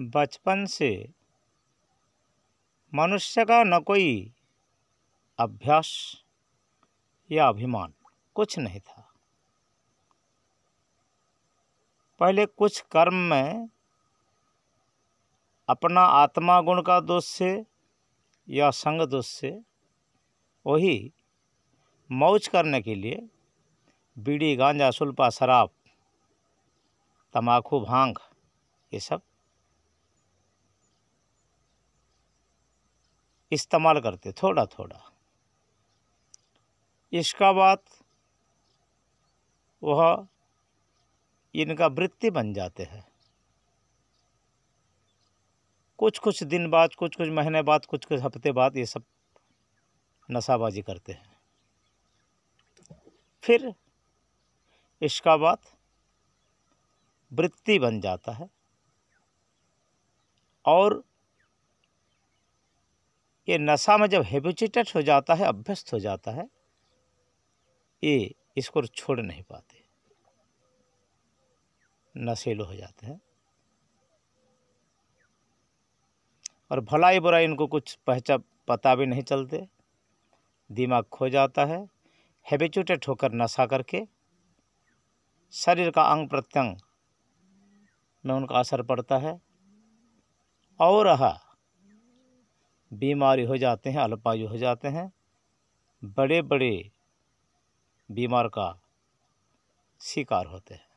बचपन से मनुष्य का न कोई अभ्यास या अभिमान कुछ नहीं था पहले कुछ कर्म में अपना आत्मा गुण का दोष से या संग दोष से वही मौज करने के लिए बीड़ी गांजा सुल्पा शराब तम्बाखू भांग ये सब इस्तेमाल करते थोड़ा थोड़ा इसका बाद वह इनका वृत्ति बन जाते हैं कुछ कुछ दिन बाद कुछ कुछ महीने बाद कुछ कुछ हफ्ते बाद ये सब नशाबाजी करते हैं फिर इसका बात वृत्ति बन जाता है और ये नशा में जब हैबिटेटेड हो जाता है अभ्यस्त हो जाता है ये इसको छोड़ नहीं पाते नशेलो हो जाते हैं और भलाई बुराई इनको कुछ पहचान पता भी नहीं चलते दिमाग खो जाता है हैबिचुटेट होकर नशा करके शरीर का अंग प्रत्यंग में उनका असर पड़ता है और रहा बीमारी हो जाते हैं अल्पायु हो जाते हैं बड़े बड़े बीमार का शिकार होते हैं